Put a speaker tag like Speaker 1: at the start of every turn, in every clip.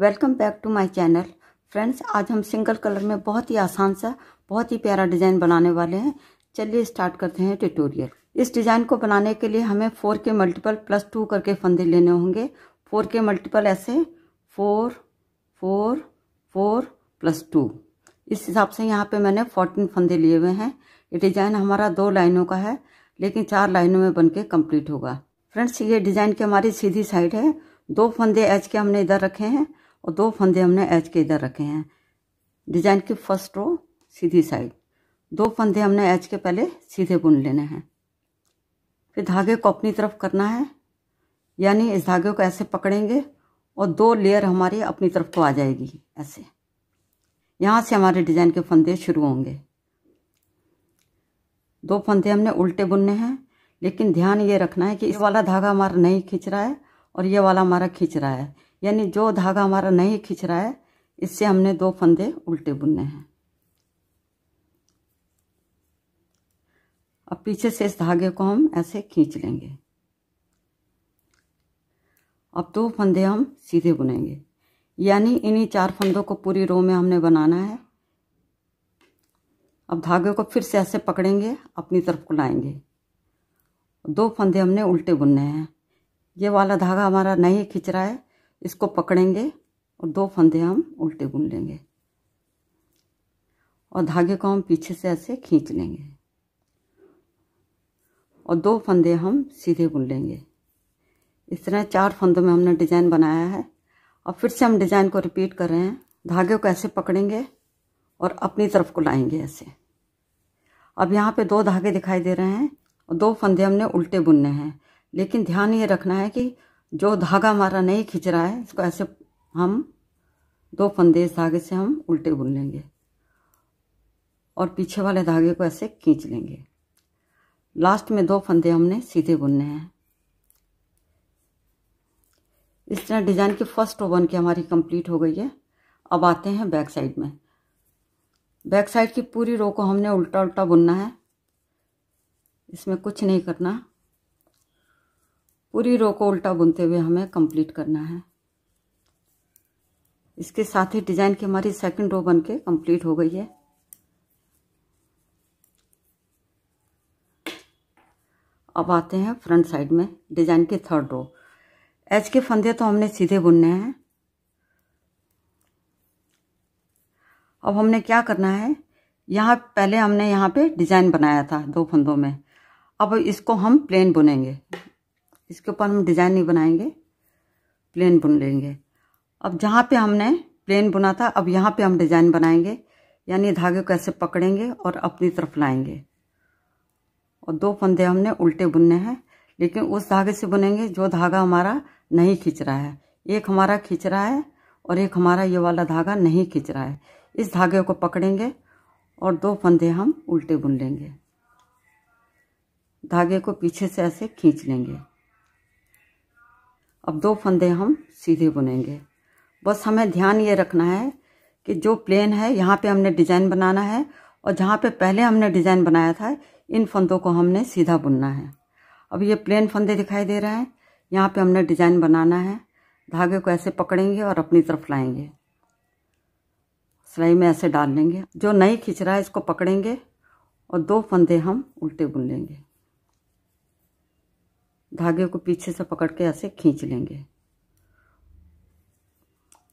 Speaker 1: welcome back to my channel friends आज हम single colour में बहुत ही आसान सा बहुत ही प्यारा डिज़ाइन बनाने वाले हैं चलिए स्टार्ट करते हैं ट्यूटोरियल इस डिज़ाइन को बनाने के लिए हमें फोर के मल्टीपल प्लस टू करके फंदे लेने होंगे फोर के मल्टीपल ऐसे four four four plus two इस हिसाब से यहाँ पे मैंने फोर्टीन फंदे लिए हुए हैं ये डिज़ाइन हमारा दो लाइनों का है लेकिन चार लाइनों में बन के कम्प्लीट होगा फ्रेंड्स ये डिज़ाइन की हमारी सीधी साइड है दो फंदे एच के हमने इधर रखे हैं और दो फंदे हमने एच के इधर रखे हैं डिजाइन की फर्स्ट रो सीधी साइड दो फंदे हमने एच के पहले सीधे बुन लेने हैं फिर धागे को अपनी तरफ करना है यानी इस धागे को ऐसे पकड़ेंगे और दो लेयर हमारी अपनी तरफ को आ जाएगी ऐसे यहाँ से हमारे डिजाइन के फंदे शुरू होंगे दो फंदे हमने उल्टे बुनने हैं लेकिन ध्यान ये रखना है कि इस वाला धागा हमारा नहीं खींच रहा है और ये वाला हमारा खींच रहा है यानी जो धागा हमारा नहीं खींच रहा है इससे हमने दो फंदे उल्टे बुनने हैं अब पीछे से इस धागे को हम ऐसे खींच लेंगे अब दो फंदे हम सीधे बुनेंगे यानी इन्हीं चार फंदों को पूरी रो में हमने बनाना है अब धागे को फिर से ऐसे पकड़ेंगे अपनी तरफ को लाएंगे दो फंदे हमने उल्टे बुनने हैं ये वाला धागा हमारा नहीं खिंच रहा है इसको पकड़ेंगे और दो फंदे हम उल्टे बुन लेंगे और धागे को हम पीछे से ऐसे खींच लेंगे और दो फंदे हम सीधे बुन लेंगे इस तरह चार फंदों में हमने डिज़ाइन बनाया है और फिर से हम डिज़ाइन को रिपीट कर रहे हैं धागे को ऐसे पकड़ेंगे और अपनी तरफ को लाएंगे ऐसे अब यहाँ पे दो धागे दिखाई दे रहे हैं और दो फंदे हमने उल्टे बुनने हैं लेकिन ध्यान ये रखना है कि जो धागा हमारा नहीं खिंच रहा है इसको ऐसे हम दो इस धागे से हम उल्टे बुन लेंगे और पीछे वाले धागे को ऐसे खींच लेंगे लास्ट में दो फंदे हमने सीधे बुनने हैं इस तरह डिज़ाइन की फर्स्ट रो बन के हमारी कंप्लीट हो गई है अब आते हैं बैक साइड में बैक साइड की पूरी रो को हमने उल्टा उल्टा बुनना है इसमें कुछ नहीं करना पूरी रो को उल्टा बुनते हुए हमें कंप्लीट करना है इसके साथ ही डिजाइन की हमारी सेकंड रो बनके कंप्लीट हो गई है अब आते हैं फ्रंट साइड में डिजाइन के थर्ड रो एच के फंदे तो हमने सीधे बुनने हैं अब हमने क्या करना है यहाँ पहले हमने यहाँ पे डिजाइन बनाया था दो फंदों में अब इसको हम प्लेन बुनेंगे इसके ऊपर हम डिज़ाइन नहीं बनाएंगे प्लेन बुन लेंगे अब जहाँ पे हमने प्लेन बुना था अब यहाँ पे हम डिज़ाइन बनाएंगे यानी धागे को ऐसे पकड़ेंगे और अपनी तरफ लाएंगे और दो फंदे हमने उल्टे बुनने हैं लेकिन उस धागे से बुनेंगे जो धागा हमारा नहीं खींच रहा है एक हमारा खींच रहा है और एक हमारा ये वाला धागा नहीं खींच रहा है इस धागे को पकड़ेंगे और दो फंदे हम उल्टे बुन लेंगे धागे को पीछे से ऐसे खींच लेंगे अब दो फंदे हम सीधे बुनेंगे बस हमें ध्यान ये रखना है कि जो प्लेन है यहाँ पे हमने डिज़ाइन बनाना है और जहाँ पे पहले हमने डिज़ाइन बनाया था इन फंदों को हमने सीधा बुनना है अब ये प्लेन फंदे दिखाई दे रहे हैं यहाँ पे हमने डिज़ाइन बनाना है धागे को ऐसे पकड़ेंगे और अपनी तरफ लाएंगे सिलाई में ऐसे डाल लेंगे जो नहीं खींच रहा है इसको पकड़ेंगे और दो फंदे हम उल्टे बुन लेंगे धागे को पीछे से पकड़ के ऐसे खींच लेंगे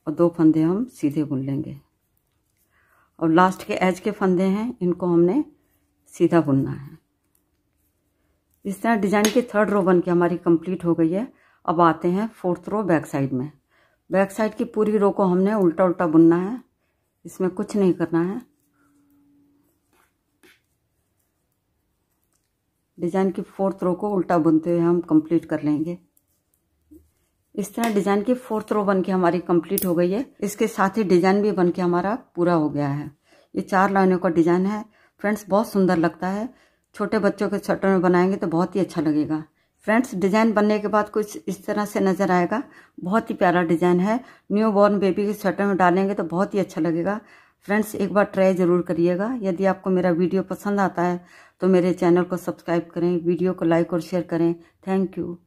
Speaker 1: और दो फंदे हम सीधे बुन लेंगे और लास्ट के एज के फंदे हैं इनको हमने सीधा बुनना है इस तरह डिजाइन की थर्ड रो बन के हमारी कंप्लीट हो गई है अब आते हैं फोर्थ रो बैक साइड में बैक साइड की पूरी रो को हमने उल्टा उल्टा बुनना है इसमें कुछ नहीं करना है डिज़ाइन की फोर्थ रो को उल्टा बुनते हुए हम कंप्लीट कर लेंगे इस तरह डिज़ाइन की फोर्थ रो बन के हमारी कंप्लीट हो गई है इसके साथ ही डिज़ाइन भी बन के हमारा पूरा हो गया है ये चार लाइनों का डिज़ाइन है फ्रेंड्स बहुत सुंदर लगता है छोटे बच्चों के स्वेटर में बनाएंगे तो बहुत ही अच्छा लगेगा फ्रेंड्स डिज़ाइन बनने के बाद कुछ इस तरह से नज़र आएगा बहुत ही प्यारा डिज़ाइन है न्यू बॉर्न बेबी के स्वेटर में डालेंगे तो बहुत ही अच्छा लगेगा फ्रेंड्स एक बार ट्राई ज़रूर करिएगा यदि आपको मेरा वीडियो पसंद आता है तो मेरे चैनल को सब्सक्राइब करें वीडियो को लाइक और शेयर करें थैंक यू